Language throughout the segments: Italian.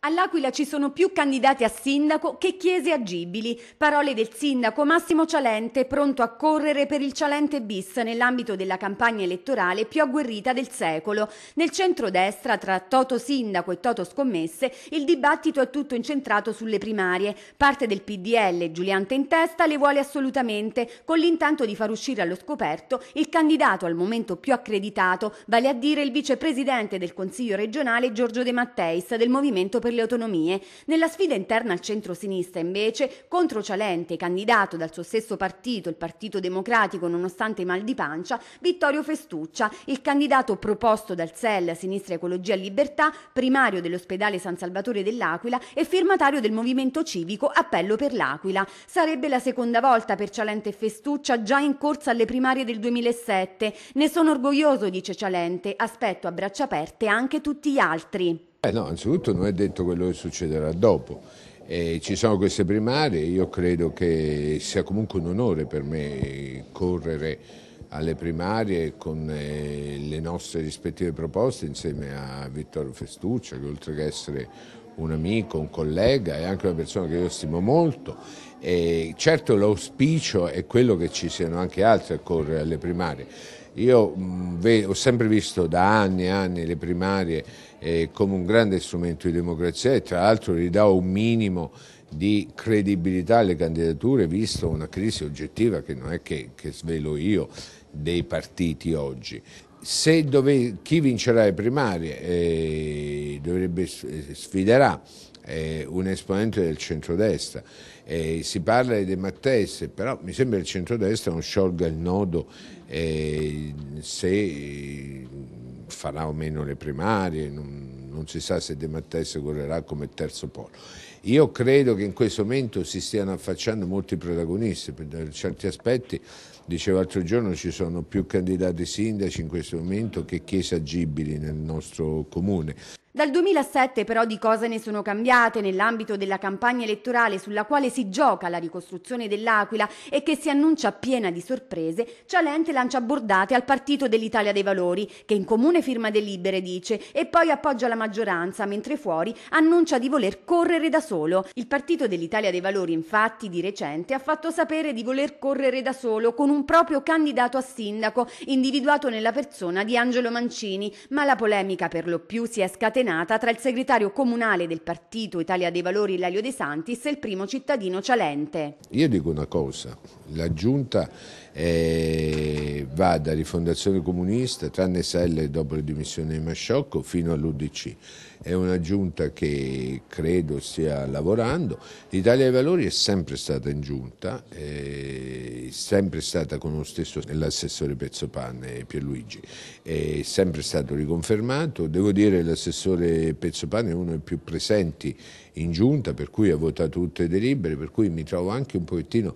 All'Aquila ci sono più candidati a sindaco che chiese agibili. Parole del sindaco Massimo Cialente, pronto a correre per il Cialente bis nell'ambito della campagna elettorale più agguerrita del secolo. Nel centrodestra, tra Toto Sindaco e Toto Scommesse, il dibattito è tutto incentrato sulle primarie. Parte del PDL, Giuliante in testa, le vuole assolutamente, con l'intento di far uscire allo scoperto il candidato al momento più accreditato, vale a dire il vicepresidente del Consiglio regionale Giorgio De Matteis del Movimento per le autonomie. Nella sfida interna al centro-sinistra, invece, contro Cialente, candidato dal suo stesso partito, il Partito Democratico, nonostante i mal di pancia, Vittorio Festuccia, il candidato proposto dal SEL, Sinistra Ecologia Libertà, primario dell'ospedale San Salvatore dell'Aquila e firmatario del movimento civico Appello per l'Aquila. Sarebbe la seconda volta per Cialente e Festuccia già in corsa alle primarie del 2007. Ne sono orgoglioso, dice Cialente, aspetto a braccia aperte anche tutti gli altri. Eh no, anzitutto non è detto quello che succederà dopo. Eh, ci sono queste primarie, io credo che sia comunque un onore per me correre alle primarie con eh, le nostre rispettive proposte insieme a Vittorio Festuccia che oltre che essere un amico, un collega, è anche una persona che io stimo molto e certo l'auspicio è quello che ci siano anche altri a correre alle primarie. Io mm, ho sempre visto da anni e anni le primarie eh, come un grande strumento di democrazia e tra l'altro gli dà un minimo di credibilità alle candidature, visto una crisi oggettiva che non è che, che svelo io dei partiti oggi. Se dove, chi vincerà le primarie eh, dovrebbe, eh, sfiderà eh, un esponente del centrodestra, eh, si parla di De Matteis, però mi sembra che il centrodestra non sciolga il nodo eh, se eh, farà o meno le primarie, non, non si sa se De Matteis correrà come terzo polo. Io credo che in questo momento si stiano affacciando molti protagonisti, per certi aspetti, dicevo l'altro giorno, ci sono più candidati sindaci in questo momento che chiese agibili nel nostro comune. Dal 2007 però di cose ne sono cambiate nell'ambito della campagna elettorale sulla quale si gioca la ricostruzione dell'Aquila e che si annuncia piena di sorprese, Cialente lancia bordate al partito dell'Italia dei Valori, che in comune firma delibere dice e poi appoggia la maggioranza, mentre fuori annuncia di voler correre da solo solo. Il partito dell'Italia dei Valori, infatti, di recente ha fatto sapere di voler correre da solo con un proprio candidato a sindaco individuato nella persona di Angelo Mancini, ma la polemica per lo più si è scatenata tra il segretario comunale del partito Italia dei Valori Lario De Santis e il primo cittadino Cialente. Io dico una cosa, la giunta eh, va da Rifondazione Comunista, tranne Selle dopo le dimissioni di Masciocco, fino all'UDC. È una giunta che credo sia lavorando. L'Italia dei Valori è sempre stata in giunta, è sempre stata con lo stesso, l'assessore Pezzopane Pierluigi, è sempre stato riconfermato. Devo dire che l'assessore Pezzopane è uno dei più presenti in giunta, per cui ha votato tutte le delibere, per cui mi trovo anche un pochettino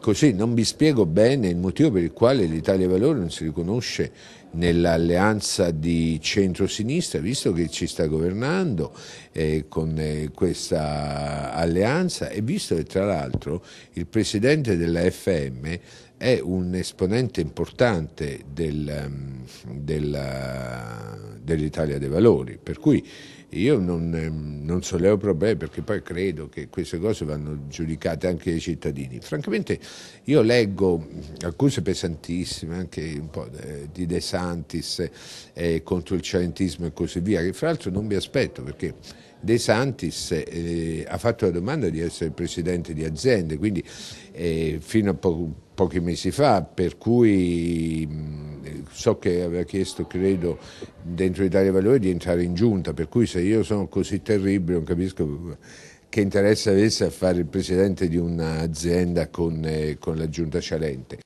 così non vi spiego bene il motivo per il quale l'Italia Valori non si riconosce nell'alleanza di centrosinistra, visto che ci sta governando eh, con eh, questa alleanza e visto che tra l'altro il presidente della FM è un esponente importante del, ehm, della, dell'Italia dei Valori, per cui io non, ehm, non sollevo problemi perché poi credo che queste cose vanno giudicate anche dai cittadini. Francamente io leggo accuse pesantissime, anche un po' eh, di De Santis eh, contro il cialentismo e così via, che fra l'altro non mi aspetto perché De Santis eh, ha fatto la domanda di essere presidente di aziende, quindi eh, fino a po- pochi mesi fa, per cui so che aveva chiesto, credo, dentro Italia Valore di entrare in giunta, per cui se io sono così terribile non capisco che interesse avesse a fare il presidente di un'azienda con, eh, con la giunta Cialente.